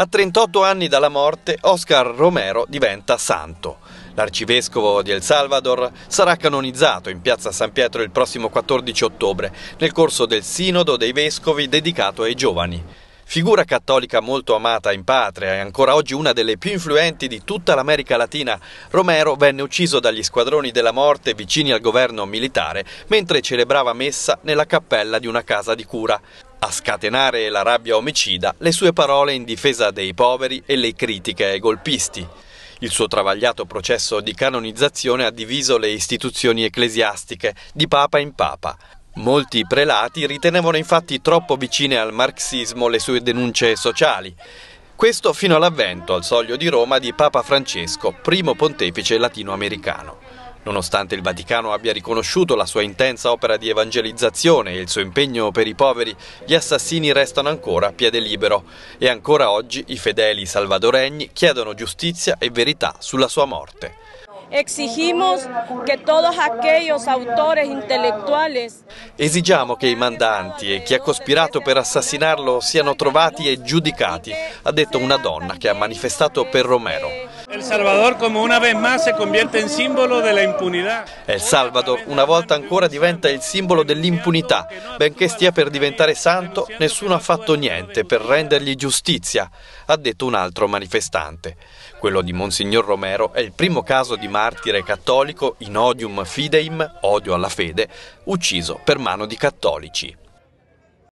A 38 anni dalla morte, Oscar Romero diventa santo. L'arcivescovo di El Salvador sarà canonizzato in piazza San Pietro il prossimo 14 ottobre, nel corso del Sinodo dei Vescovi dedicato ai giovani. Figura cattolica molto amata in patria e ancora oggi una delle più influenti di tutta l'America Latina, Romero venne ucciso dagli squadroni della morte vicini al governo militare mentre celebrava messa nella cappella di una casa di cura. A scatenare la rabbia omicida le sue parole in difesa dei poveri e le critiche ai golpisti. Il suo travagliato processo di canonizzazione ha diviso le istituzioni ecclesiastiche di papa in papa. Molti prelati ritenevano infatti troppo vicine al marxismo le sue denunce sociali. Questo fino all'avvento al soglio di Roma di Papa Francesco, primo pontefice latinoamericano. Nonostante il Vaticano abbia riconosciuto la sua intensa opera di evangelizzazione e il suo impegno per i poveri, gli assassini restano ancora a piede libero e ancora oggi i fedeli salvadoregni chiedono giustizia e verità sulla sua morte. Esigiamo che i mandanti e chi ha cospirato per assassinarlo siano trovati e giudicati, ha detto una donna che ha manifestato per Romero. El Salvador come una vez más se convierte in simbolo della impunità. El Salvador una volta ancora diventa il simbolo dell'impunità. Benché stia per diventare santo, nessuno ha fatto niente per rendergli giustizia, ha detto un altro manifestante. Quello di Monsignor Romero è il primo caso di martire cattolico in odium fideim, odio alla fede, ucciso per mano di cattolici.